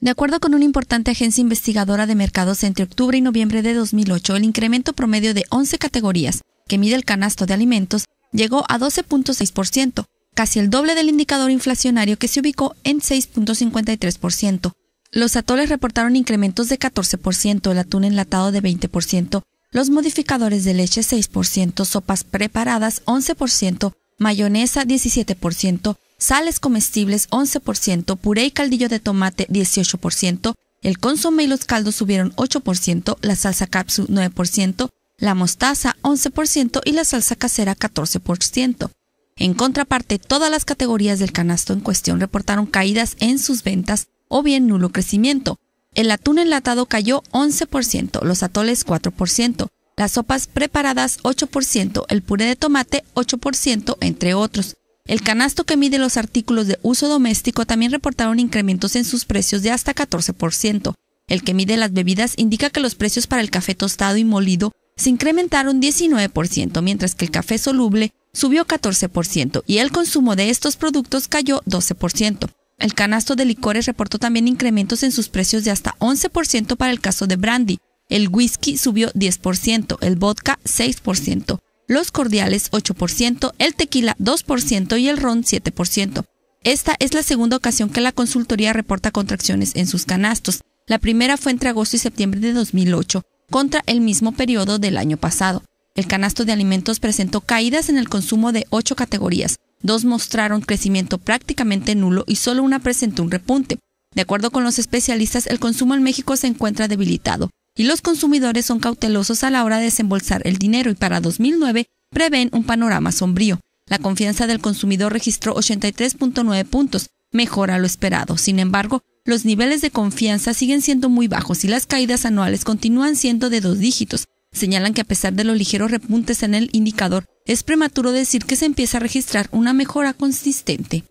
De acuerdo con una importante agencia investigadora de mercados, entre octubre y noviembre de 2008, el incremento promedio de 11 categorías que mide el canasto de alimentos llegó a 12.6%, casi el doble del indicador inflacionario que se ubicó en 6.53%. Los atoles reportaron incrementos de 14%, el atún enlatado de 20%, los modificadores de leche 6%, sopas preparadas 11%, mayonesa 17%, sales comestibles 11%, puré y caldillo de tomate 18%, el consomé y los caldos subieron 8%, la salsa capsu 9%, la mostaza 11% y la salsa casera 14%. En contraparte, todas las categorías del canasto en cuestión reportaron caídas en sus ventas o bien nulo crecimiento. El atún enlatado cayó 11%, los atoles 4%, las sopas preparadas 8%, el puré de tomate 8%, entre otros. El canasto que mide los artículos de uso doméstico también reportaron incrementos en sus precios de hasta 14%. El que mide las bebidas indica que los precios para el café tostado y molido se incrementaron 19%, mientras que el café soluble subió 14% y el consumo de estos productos cayó 12%. El canasto de licores reportó también incrementos en sus precios de hasta 11% para el caso de brandy, el whisky subió 10%, el vodka 6%, los cordiales 8%, el tequila 2% y el ron 7%. Esta es la segunda ocasión que la consultoría reporta contracciones en sus canastos. La primera fue entre agosto y septiembre de 2008, contra el mismo periodo del año pasado. El canasto de alimentos presentó caídas en el consumo de ocho categorías. Dos mostraron crecimiento prácticamente nulo y solo una presentó un repunte. De acuerdo con los especialistas, el consumo en México se encuentra debilitado y los consumidores son cautelosos a la hora de desembolsar el dinero y para 2009 prevén un panorama sombrío. La confianza del consumidor registró 83.9 puntos, mejora lo esperado. Sin embargo, los niveles de confianza siguen siendo muy bajos y las caídas anuales continúan siendo de dos dígitos. Señalan que a pesar de los ligeros repuntes en el indicador, es prematuro decir que se empieza a registrar una mejora consistente.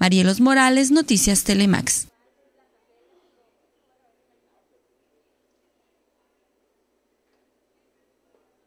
Marielos Morales, Noticias Telemax.